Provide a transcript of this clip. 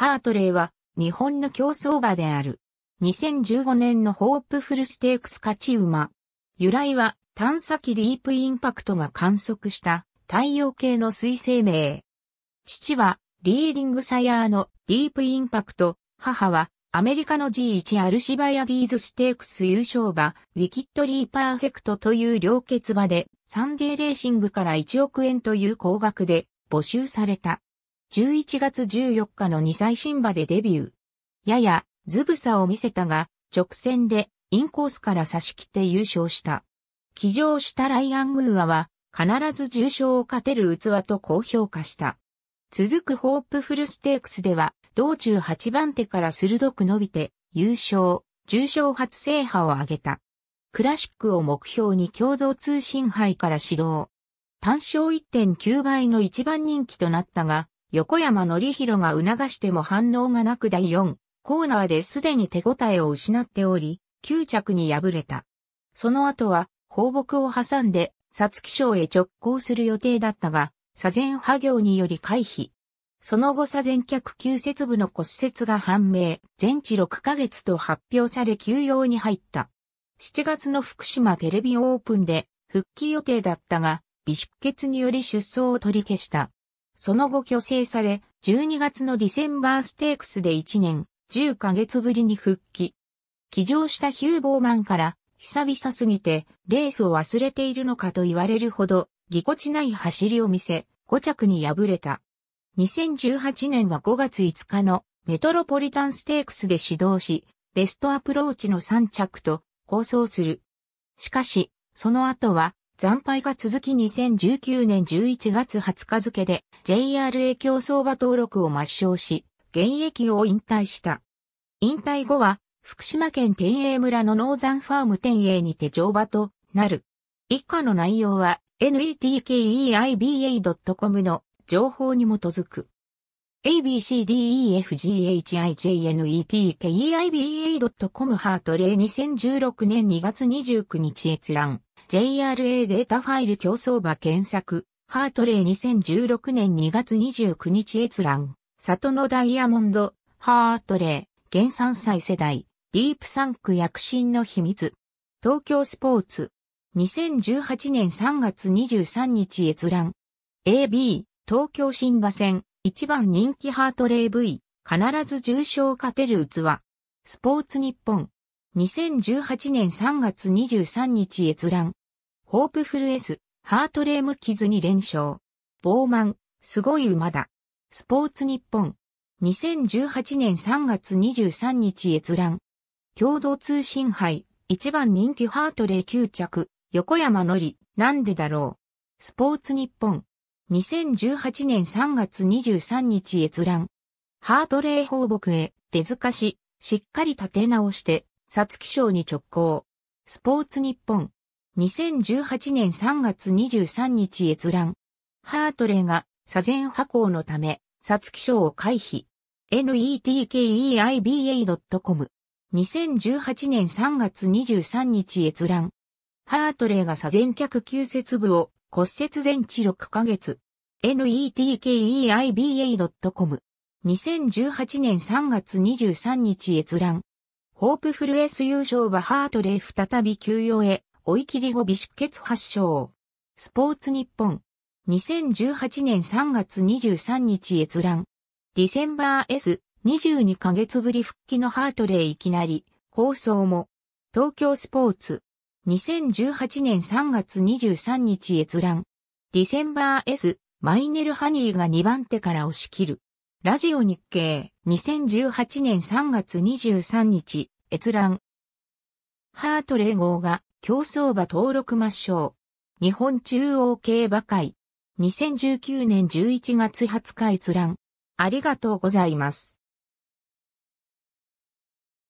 ハートレイは日本の競走馬である。2015年のホープフルステークス勝ち馬。由来は探査機ディープインパクトが観測した太陽系の水星名。父はリーディングサヤーのディープインパクト、母はアメリカの G1 アルシバヤディーズステークス優勝馬、ウィキッドリーパーフェクトという良血馬で、サンデーレーシングから1億円という高額で募集された。11月14日の2歳新馬でデビュー。やや、ずぶさを見せたが、直線でインコースから差し切って優勝した。騎乗したライアン・ムーアは、必ず重賞を勝てる器と高評価した。続くホープフルステークスでは、道中8番手から鋭く伸びて、優勝、重賞初制覇を挙げた。クラシックを目標に共同通信杯から始動。単勝1.9倍の一番人気となったが、横山典弘が促しても反応がなく第4コーナーですでに手応えを失っており、9着に敗れた。その後は、放牧を挟んで、皐月賞へ直行する予定だったが、左前破行により回避。その後左前脚急接部の骨折が判明、全治6ヶ月と発表され休養に入った。7月の福島テレビオープンで復帰予定だったが、微出血により出走を取り消した。その後虚勢され、12月のディセンバーステークスで1年、10ヶ月ぶりに復帰。起乗したヒュー・ボーマンから、久々すぎて、レースを忘れているのかと言われるほど、ぎこちない走りを見せ、5着に敗れた。2018年は5月5日のメトロポリタンステークスで始動し、ベストアプローチの3着と構想する。しかし、その後は惨敗が続き2019年11月20日付で JRA 競争場登録を抹消し、現役を引退した。引退後は、福島県天栄村の農山ファーム天栄にて乗馬となる。以下の内容は netkeiba.com の情報に基づく。abcdefghijnetkeiba.com ハートレイ2016年2月29日閲覧。JRA データファイル競争馬検索、ハートレイ2016年2月29日閲覧、里のダイヤモンド、ハートレイ、原産祭世代、ディープサンク躍進の秘密。東京スポーツ。2018年3月23日閲覧。AB、東京新馬戦、一番人気ハートレイ V、必ず重賞勝てる器。スポーツ日本。2018年3月23日閲覧。ホープフルエス、ハートレーム傷に連勝。ボーマン、すごい馬だ。スポーツ日本。2018年3月23日閲覧。共同通信杯、一番人気ハートレー9着、横山のり、なんでだろう。スポーツ日本。2018年3月23日閲覧。ハートレー放牧へ、出塚し、しっかり立て直して、皐月賞に直行。スポーツ日本。2018年3月23日閲覧。ハートレーが左前破行のため、殺気症を回避。netkeiba.com。2018年3月23日閲覧。ハートレーが左前脚急接部を骨折前治6ヶ月。netkeiba.com。2018年3月23日閲覧。ホープフルエース優勝はハートレー再び休養へ。追い切り後微出血発症。スポーツ日本。2018年3月23日閲覧。ディセンバー S、22ヶ月ぶり復帰のハートレーいきなり、構想も。東京スポーツ。2018年3月23日閲覧。ディセンバー S、マイネルハニーが2番手から押し切る。ラジオ日経、2018年3月23日、閲覧。ハートレー号が競走馬登録抹消。日本中央競馬会。2019年11月20日閲覧。ありがとうございます。